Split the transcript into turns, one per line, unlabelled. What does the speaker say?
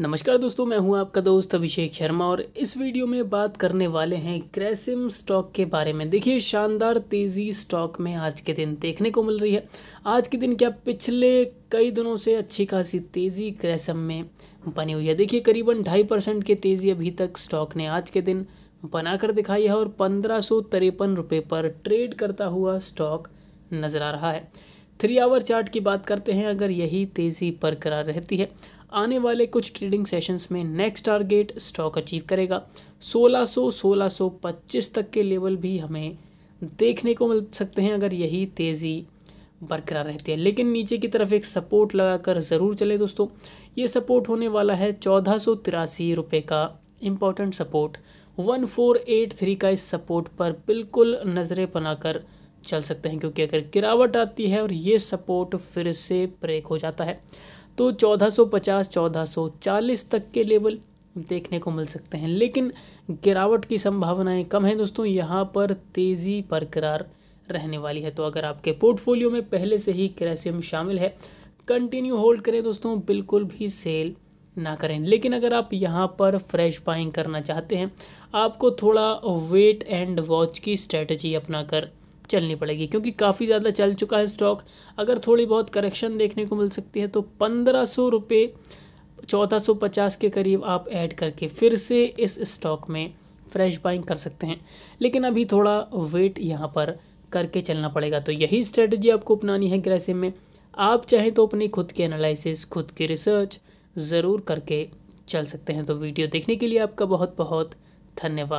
नमस्कार दोस्तों मैं हूं आपका दोस्त अभिषेक शर्मा और इस वीडियो में बात करने वाले हैं क्रेसिम स्टॉक के बारे में देखिए शानदार तेज़ी स्टॉक में आज के दिन देखने को मिल रही है आज के दिन क्या पिछले कई दिनों से अच्छी खासी तेज़ी क्रेसम में बनी हुई है देखिए करीबन ढाई परसेंट की तेज़ी अभी तक स्टॉक ने आज के दिन बनाकर दिखाई है और पंद्रह सौ तिरपन रुपये पर ट्रेड करता हुआ स्टॉक नज़र आ रहा है थ्री आवर चार्ट की बात करते हैं अगर यही तेज़ी बरकरार रहती है आने वाले कुछ ट्रेडिंग सेशंस में नेक्स्ट टारगेट स्टॉक अचीव करेगा 1600 1625 तक के लेवल भी हमें देखने को मिल सकते हैं अगर यही तेज़ी बरकरार रहती है लेकिन नीचे की तरफ एक सपोर्ट लगाकर ज़रूर चले दोस्तों ये सपोर्ट होने वाला है चौदह सौ तिरासी रुपये का important support one four eight three का इस सपोर्ट पर बिल्कुल नज़रें बनाकर चल सकते हैं क्योंकि अगर गिरावट आती है और ये सपोर्ट फिर से ब्रेक हो जाता है तो 1450 1440 तक के लेवल देखने को मिल सकते हैं लेकिन गिरावट की संभावनाएं कम हैं दोस्तों यहाँ पर तेज़ी बरकरार रहने वाली है तो अगर आपके पोर्टफोलियो में पहले से ही कैल्शियम शामिल है कंटिन्यू होल्ड करें दोस्तों बिल्कुल भी सेल ना करें लेकिन अगर आप यहाँ पर फ्रेश बाइंग करना चाहते हैं आपको थोड़ा वेट एंड वॉच की स्ट्रेटजी अपना कर चलनी पड़ेगी क्योंकि काफ़ी ज़्यादा चल चुका है स्टॉक अगर थोड़ी बहुत करेक्शन देखने को मिल सकती है तो पंद्रह सौ रुपये चौदह सौ पचास के करीब आप ऐड करके फिर से इस स्टॉक में फ्रेश बाइंग कर सकते हैं लेकिन अभी थोड़ा वेट यहाँ पर करके चलना पड़ेगा तो यही स्ट्रेटजी आपको अपनानी है ग्रेसिम में आप चाहें तो अपनी खुद की एनालिसिस खुद की रिसर्च ज़रूर करके चल सकते हैं तो वीडियो देखने के लिए आपका बहुत बहुत धन्यवाद